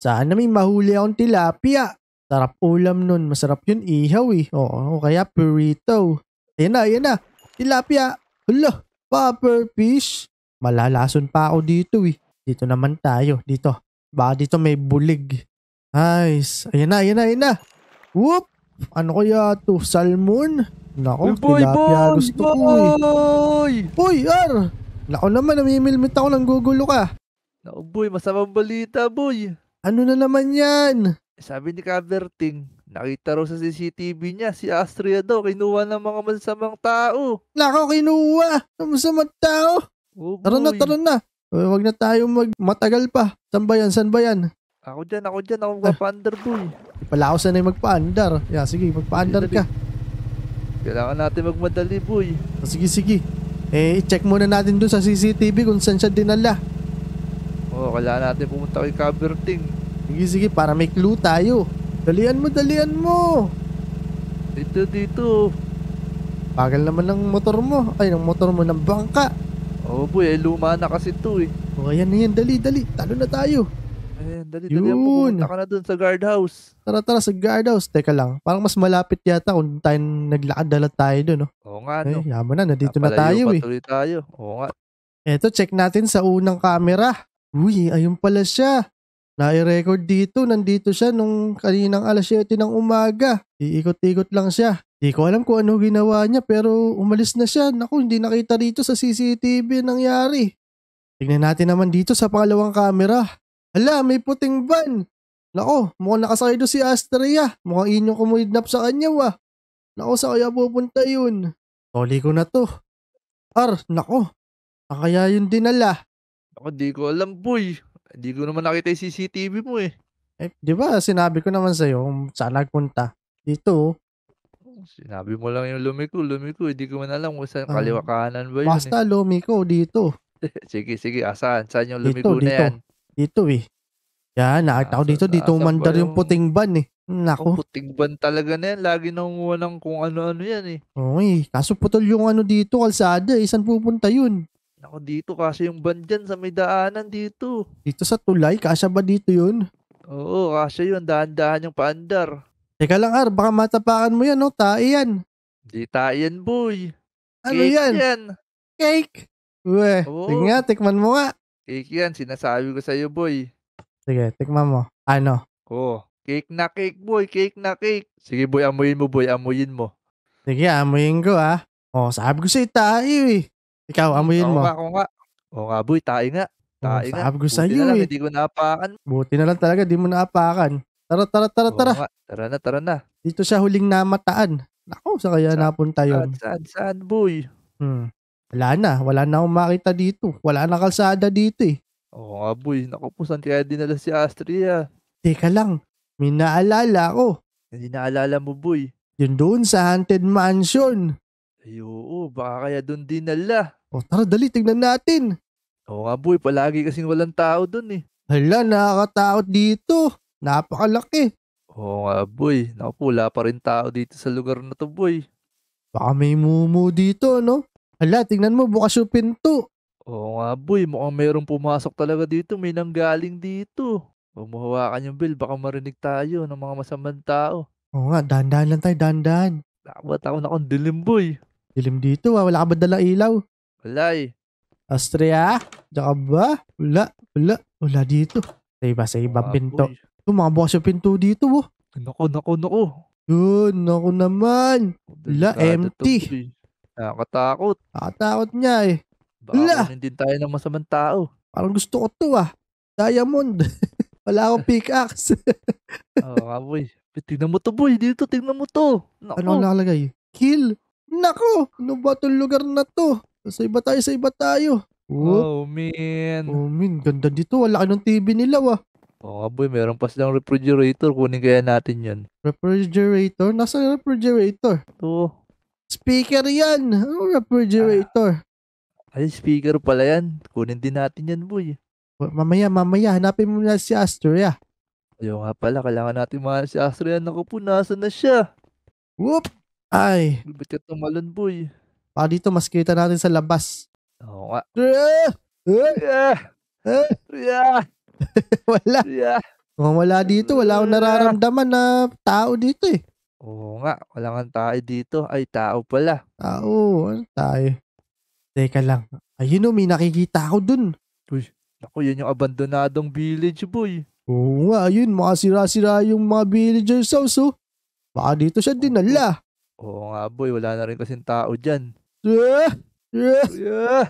Sana may mahuli akong tilapia. Sarap ulam nun. Masarap yun ihaw eh. Oo, kaya burrito. Ayan na, ayan na. Tilapia. Hala, pepper fish. Malalason pa ako dito eh. Dito naman tayo. Dito. Baka dito may bulig. Nice. Ayan na, ayan na, ayan na. Whoop! Ano kaya to? Salmon? Nako, boy, tilapia boy, gusto boy! ko eh. Boy, ar! Nako naman, namimilmit ako ng gugulo ka. Nako boy, masamang balita boy. Ano na naman yan? Sabi ni Kaberting, nakita raw sa CCTV niya si Astria daw kinuha ng mga masamang tao. Nako, kinuha! Ng masamang tao! Oh, tara na, tara na! Uh, wag na tayo mag matagal pa. San ba yan? San ba yan? Ako dyan, ako dyan. Ako magpa-under ah. boy. Pala ako sanay magpa-under. Yeah, sige, magpa-under ka. Kailangan natin magmadali boy. Ah, sige, sige. Eh, check muna natin doon sa CCTV kung saan siya dinala oh, kailangan natin pumunta kay Caberting. Sige, sige, para may clue tayo. Dalian mo, dalian mo! Dito, dito. Bagal naman ng motor mo. Ay, ng motor mo ng bangka. Oo, oh, boy. Eh, luma na kasi to eh. oh, ayan ayan. Dali, dali. Talo na tayo. Ayan, dali, Yun. dali. Pumunta ka na dun sa guardhouse. Tara, tara. Sa guardhouse. Teka lang. Parang mas malapit yata kung tayo naglakad-dala tayo dun, no? Oo nga, no. Ay, eh, yaman na. Nandito Napalayo na tayo, eh. tayo. Oo nga. Eto, check natin sa unang camera. Uy, ayun pala siya. Nai-record dito, nandito siya nung kaninang alas 7 ng umaga. Iikot-ikot lang siya. Di ko alam kung ano ginawa niya pero umalis na siya. Naku, hindi nakita dito sa CCTV nangyari. Tingnan natin naman dito sa pangalawang camera. Hala, may puting van. Nako, mukhang nakasakay doon si Astrea. Mukhang inyong kumidnap sa kanya wah. Nako, sa kaya pupunta yun? Toli ko na to. Ar, nako. Ang ah, kaya yun dinala. Ako, di ko alam, boy. Di ko naman nakita yung CCTV mo eh. Eh, di ba sinabi ko naman sa'yo kung saan nagpunta? Dito. Oh. Sinabi mo lang yung lumiko, lumiko. Hindi eh, ko man alam kung saan, um, kaliwa kanan ba yun. Eh? Basta eh. lumiko, dito. sige, sige. Asan? Ah, saan yung lumiko dito, na dito. yan? Dito eh. Yan, nakita ko ah, dito. Dito umandar yung... yung puting ban eh. Nako. puting ban talaga na yan. Lagi nangunguha ng kung ano-ano yan eh. Oo Kaso putol yung ano dito, kalsada. Eh. Saan pupunta yun? Ako dito kasi yung van sa may daanan dito. Dito sa tulay? Kasi ba dito yun? Oo, kasi yun. Dahan-dahan yung paandar. Teka lang, Ar. Baka matapakan mo yan, no? Tae yan. Hindi tae yan, boy. Ano Cake yan? yan? Cake? Uwe, Oo. sige tikman mo nga. Cake yan. Sinasabi ko sa'yo, boy. Sige, tikman mo. Ano? Oo. Cake na cake, boy. Cake na cake. Sige, boy. Amuyin mo, boy. Amuyin mo. Sige, amuyin ko, ah. Oh, sabi ko sa'yo, tayo eh. Ikaw, amuyin mo. Oo nga, oo nga. Oo nga, boy, tayo nga. Tayo nga. Sabi ko sa iyo eh. Hindi ko naapakan. Buti na lang talaga, hindi mo naapakan. Tara, tara, tara, tara. Oo nga. Tara na, tara na. Dito siya huling namataan. Nako, sa kaya saan, napunta yun. Saan, saan, saan, boy? Hmm. Wala na. Wala na akong makita dito. Wala na kalsada dito eh. Oo nga, boy. Naku po, saan kaya dinala si Astria? Ah? Teka lang. May naalala ko. Hindi naalala mo, boy. Yun doon sa Haunted Mansion. Ay, oh, baka kaya doon din nala. O tara, dali, tignan natin. oh, nga boy, palagi kasing walang tao doon eh. Hala, nakakatakot dito. Napakalaki. oh, nga boy, naku, pa rin tao dito sa lugar na to boy. Baka may mumu dito, no? Hala, tignan mo, bukas yung pinto. oh, nga boy, mukhang mayroong pumasok talaga dito, may nanggaling dito. Bumuhawakan yung bill, baka marinig tayo ng mga masamang tao. Oo nga, dandan lang tayo, dandan. Takot ako na kong dilim boy. Dilim dito ah. Wala ka ba dalang ilaw? Wala eh. Astrea? Ah. Tsaka ba? Wala. Wala. Wala dito. Sa iba, sa iba Baboy. pinto. Ito, oh, mga bukas yung pinto dito oh. Nako, nako, nako. Yun, ako naman. Wala, Delikado empty. to, eh. pre. Nakakatakot. Nakatakot niya eh. Wala. Baka hindi tayo ng masamang tao. Parang gusto ko to ah. Diamond. Wala akong pickaxe. Oo nga boy. Tingnan mo to boy. Dito, tingnan mo to. Nako. Ano ang lalagay? Kill. Nako, ano ba itong lugar na to? Sa iba tayo, sa iba tayo. Oh, Oh, man. oh min, ganda dito. Wala ka ng TV nila, wah. Oo nga boy, meron pa silang refrigerator. Kunin kaya natin yan. Refrigerator? Nasa refrigerator? Ito. Speaker yan! Ano refrigerator? Ah. Ay, speaker pala yan. Kunin din natin yan boy. Mamaya, mamaya, hanapin mo na si Astria. Ayaw nga pala, kailangan natin mga si Astro yan. Naku po, nasa na siya? Whoop! Ay. Ba't ka tumalon, boy? Pa dito, mas kita natin sa labas. Oo nga. Ah! Ah! Ah! wala. Yeah. Kung wala dito, wala akong nararamdaman na tao dito eh. Oo nga, wala kang tao dito. Ay, tao pala. Tao, ano tayo? Teka lang. Ayun o, oh, may nakikita ako dun. Uy, naku, yun yung abandonadong village boy. Oo nga, ayun, makasira-sira yung mga villagers house oh. Baka dito siya dinala. Oo nga boy, wala na rin kasing tao dyan. Yeah! Yeah! Yeah!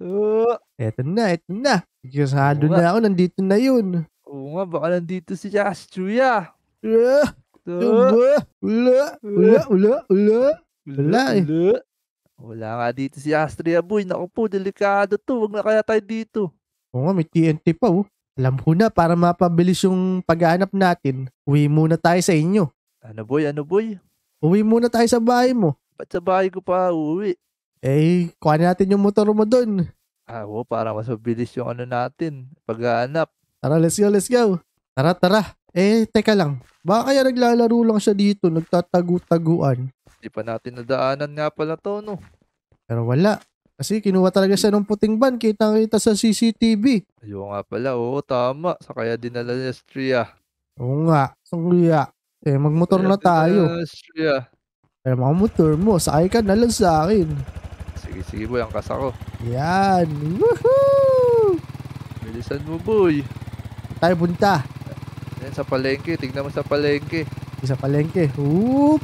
Uh, eto na, eto na. Kasado na ako, nandito na yun. Oo nga, baka nandito si Jastruya. Yeah! uh, ula, ula, ula, ula, ula, eh. ula. Wala nga dito si Astria boy. Naku po, delikado to. Huwag na kaya tayo dito. Oo nga, may TNT pa oh. Alam ko na, para mapabilis yung paghanap natin, uwi muna tayo sa inyo. Ano boy, ano boy? Uwi muna tayo sa bahay mo. Ba't sa bahay ko pa uwi? Eh, kuha natin yung motor mo doon. Ah, oo, para mas mabilis yung ano natin, Pag-aanap. Tara, let's go, let's go. Tara, tara. Eh, teka lang. Baka kaya naglalaro lang siya dito, nagtatagu-taguan. Hindi pa natin nadaanan nga pala to, no? Pero wala. Kasi kinuha talaga siya ng puting van, kita-kita sa CCTV. Ayun nga pala, oo, tama. Sa kaya dinala niya Astria. Oo nga, sangria. Eh, magmotor na tayo. Yeah. Eh, makamotor mo. Sakay ka na lang sa akin. Sige, sige boy. Ang kas ako. Yan. Woohoo! Bilisan mo boy. Tayo punta. Yan, sa palengke. Tignan mo sa palengke. Sa palengke. Whoop!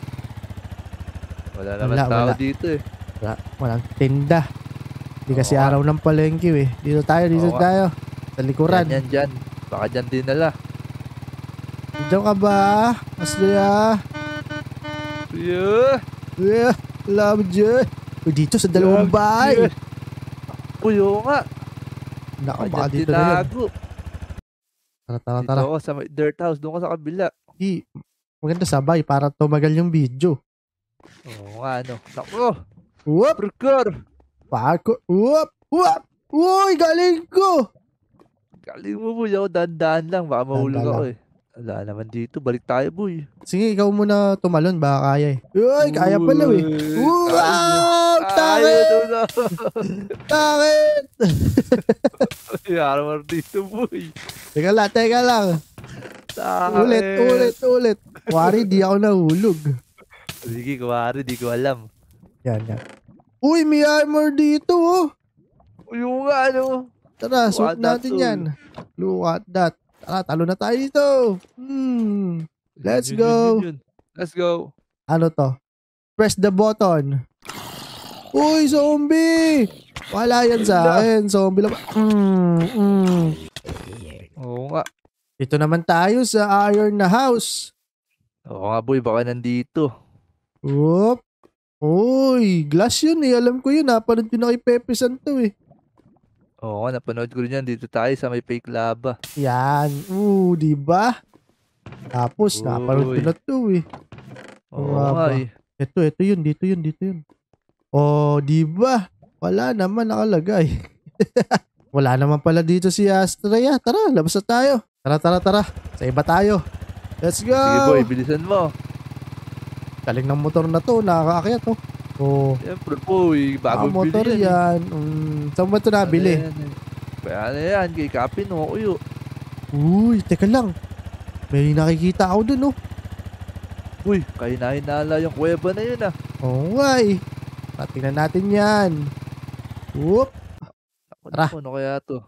Wala naman wala, tao wala. dito eh. Wala. Walang tinda. Hindi kasi Oo. araw ng palengke eh. Dito tayo, dito Oo. tayo. Sa likuran. Yan, yan, dyan. Baka dyan din nala. Diyan ka ba? Masaya. Yeah. Yeah. Love you. dito sa dalawang Love bahay. Uy, oo nga. dito na yun. Tara, tara, tara. Dito sa dirt house. Doon ka sa kabila. Di, maganda sabay para tumagal yung video. Oo nga, ano. Nako. Whoop. Parkour. Parkour. Whoop. Whoop. Uy, galing ko. Galing mo mo. Ako dandan lang. Baka mahulog ako eh. Wala naman dito. Balik tayo, boy. Sige, ikaw muna tumalon. Baka kaya eh. Uy, kaya pala eh. Uy! Wow! Takit! Takit! Yarmar dito, boy. Teka lang, teka lang. Takit. Ulit, ulit, ulit. Wari, di ako nahulog. Sige, kuwari, di ko alam. Yan, yan. Uy, may armor dito, oh. Yung ano. Tara, suot natin yan. Look at that. Tara, ah, talo na tayo dito. Hmm. Let's yun, go. Yun, yun, Let's go. Ano to? Press the button. Uy, zombie! Wala yan sa akin. Zombie lang. Mm, mm. Oo nga. Dito naman tayo sa Iron na House. Oo nga boy, baka nandito. Oop. Uy, glass yun eh. Alam ko yun. Napanood ko na kay Pepe Santo eh. Oo, napanood ko rin yan. Dito tayo sa may fake lava. Yan. Oo, di ba? Tapos, Uy. napanood ko na to eh. Oo, oh, eh. ay. Ito, ito yun. Dito yun, dito yun. Oh, di ba? Wala naman nakalagay. Wala naman pala dito si Astraya. Tara, labas na tayo. Tara, tara, tara. Sa iba tayo. Let's go! Sige boy, bilisan mo. Galing ng motor na to. Nakakaakyat oh. Oo. Siyempre po, eh, bago Ah, motor bili yan. yan. Mm, um, saan mo ito nabili? Ano yan, eh. na yan, kay Kapin, no, uyo. Uy, teka lang. May nakikita ako dun, oh. Uy, na kahinahinala yung kuweba na yun, ah. Oo nga eh. Ah, natin yan. Whoop! Ako Tara. Ano kaya to?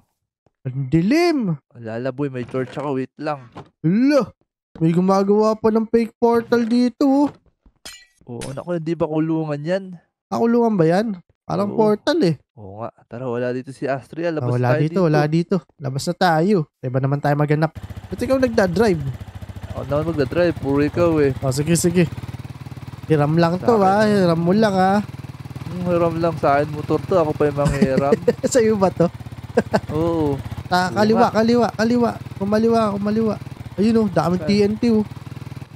Ang dilim! Lalaboy, may torch ako, wait lang. Hala! May gumagawa pa ng fake portal dito. oh. Oo, naku, hindi ba kulungan yan? Ah, ba yan? Parang Oo. portal eh. Oo nga. Tara, wala dito si Astria. Labas Ah, wala tayo dito, dito, wala dito. Labas na tayo. Diba naman tayo maganap? Ba't ikaw nagdadrive? Ako naman magdadrive. Puro ikaw eh. O, ah, sige, sige. Hiram lang to Sa ha. akin. Hiram mo lang ha. Hmm, hiram lang sa akin motor to. Ako pa yung sa iyo ba to? Oo. Ta, ah, kaliwa, kaliwa, kaliwa. Kumaliwa, kumaliwa. Ayun oh, daming TNT oh.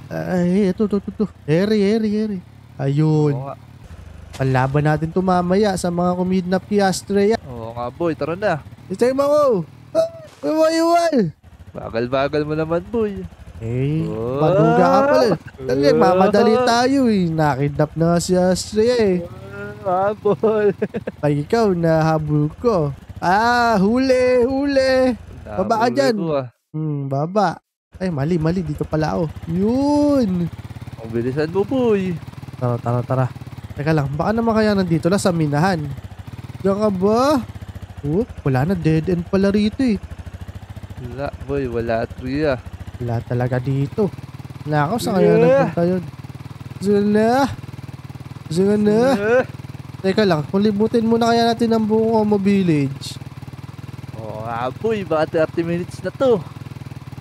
Ay, ito, ito, ito. Eri, eri, eri. Ayun. Palaban natin to mamaya sa mga kumidnap ni Astrea. Oo nga boy, tara na. Itay mo ako. Ah, iwal, Bagal-bagal mo naman boy. Eh, oh. ka pala. Tangin, oh. mamadali tayo eh. Nakidnap na si Astrea eh. Habol. Ah, Pag ikaw, nahabol ko. Ah, huli, huli. Baba ka dyan. Ko, ah. Hmm, baba. Ay, mali, mali. Dito pala ako. Yun! Ang bilisan mo, boy. Tara, tara, tara. Teka lang, baka naman kaya nandito na sa minahan. Diyan ka ba? Oh, wala na. Dead end pala rito eh. Wala, boy. Wala tree ah. Wala talaga dito. Wala ako sa kaya yeah. nagpunta yun. Diyan na! Diyan na! Yeah. Teka lang, kung libutin muna kaya natin ang buong Omo Village. Oo oh, nga, boy. Baka 30 minutes na to.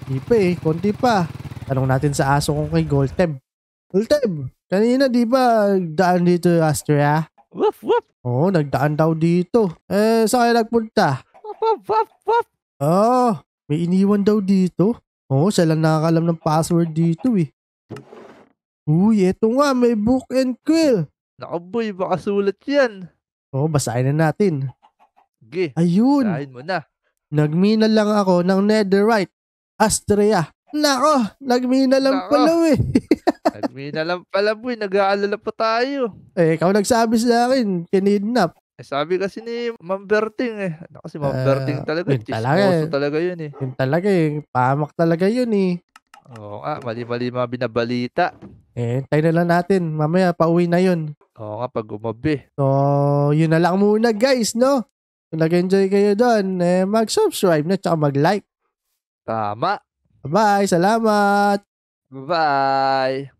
Di pa eh, konti pa. Tanong natin sa aso kung kay Goltem. Goltem, kanina di ba daan dito yung Astrea? Woof, woof. Oo, oh, nagdaan daw dito. Eh, saan kayo nagpunta? Woof, woof, woof, Oo, oh, ah, may iniwan daw dito. Oo, oh, sila lang nakakalam ng password dito eh. Uy, eto nga, may book and quill. Naku boy, baka sulat yan. Oo, oh, basahin na natin. Sige, Ayun, basahin mo na. nagmina lang ako ng netherite. Astrea. Nako, nagmina lang Nako. pala eh. nagmina lang pala boy, nag-aalala pa tayo. Eh, ikaw nagsabi sa akin, kinidnap. Eh, sabi kasi ni Ma'am Berting eh. Ano kasi Ma'am uh, Berting talaga, yun talaga, eh. talaga yun eh. Yun talaga eh, pamak talaga yun eh. Oo nga, mali-mali mga binabalita. Eh, tayo na lang natin. Mamaya, pauwi na yun. Oo nga, pag umabi. So, yun na lang muna guys, no? Kung nag-enjoy kayo doon, eh, mag-subscribe na tsaka mag-like. Tama. Bye. Salamat. Bye.